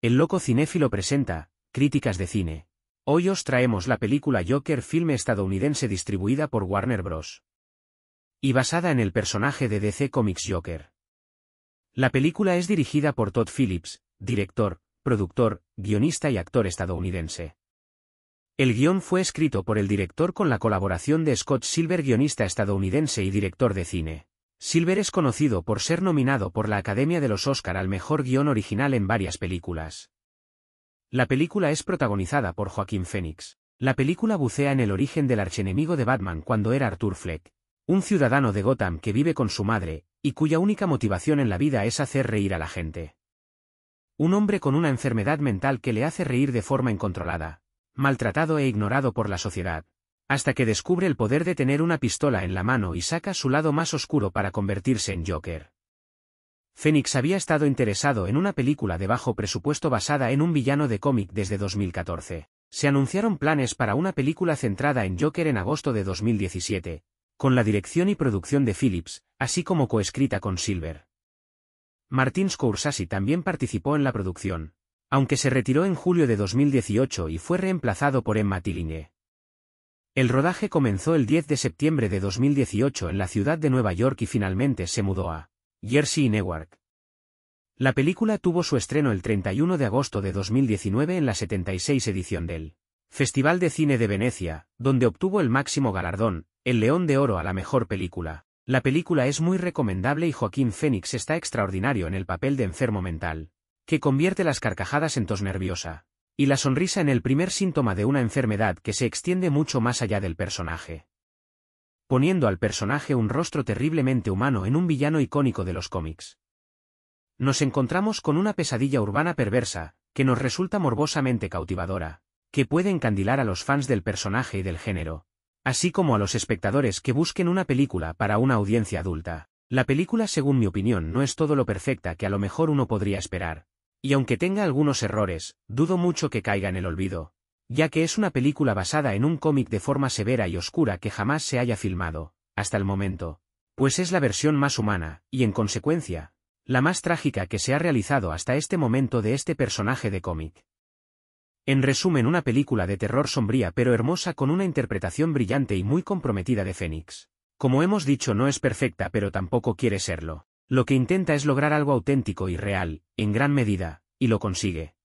El loco cinéfilo presenta, críticas de cine. Hoy os traemos la película Joker filme estadounidense distribuida por Warner Bros. Y basada en el personaje de DC Comics Joker. La película es dirigida por Todd Phillips, director, productor, guionista y actor estadounidense. El guión fue escrito por el director con la colaboración de Scott Silver guionista estadounidense y director de cine. Silver es conocido por ser nominado por la Academia de los Oscar al mejor guión original en varias películas. La película es protagonizada por Joaquín Phoenix. La película bucea en el origen del archenemigo de Batman cuando era Arthur Fleck, un ciudadano de Gotham que vive con su madre, y cuya única motivación en la vida es hacer reír a la gente. Un hombre con una enfermedad mental que le hace reír de forma incontrolada, maltratado e ignorado por la sociedad, hasta que descubre el poder de tener una pistola en la mano y saca su lado más oscuro para convertirse en Joker. Phoenix había estado interesado en una película de bajo presupuesto basada en un villano de cómic desde 2014. Se anunciaron planes para una película centrada en Joker en agosto de 2017, con la dirección y producción de Phillips, así como coescrita con Silver. Martin Scorsese también participó en la producción, aunque se retiró en julio de 2018 y fue reemplazado por Emma Tillinge. El rodaje comenzó el 10 de septiembre de 2018 en la ciudad de Nueva York y finalmente se mudó a Jersey y Newark. La película tuvo su estreno el 31 de agosto de 2019 en la 76 edición del Festival de Cine de Venecia, donde obtuvo el máximo galardón, el León de Oro a la mejor película. La película es muy recomendable y Joaquín Fénix está extraordinario en el papel de enfermo mental, que convierte las carcajadas en tos nerviosa y la sonrisa en el primer síntoma de una enfermedad que se extiende mucho más allá del personaje. Poniendo al personaje un rostro terriblemente humano en un villano icónico de los cómics. Nos encontramos con una pesadilla urbana perversa, que nos resulta morbosamente cautivadora, que puede encandilar a los fans del personaje y del género, así como a los espectadores que busquen una película para una audiencia adulta. La película, según mi opinión, no es todo lo perfecta que a lo mejor uno podría esperar, y aunque tenga algunos errores, dudo mucho que caiga en el olvido, ya que es una película basada en un cómic de forma severa y oscura que jamás se haya filmado, hasta el momento, pues es la versión más humana, y en consecuencia, la más trágica que se ha realizado hasta este momento de este personaje de cómic. En resumen, una película de terror sombría pero hermosa con una interpretación brillante y muy comprometida de Fénix. Como hemos dicho, no es perfecta pero tampoco quiere serlo. Lo que intenta es lograr algo auténtico y real, en gran medida, y lo consigue.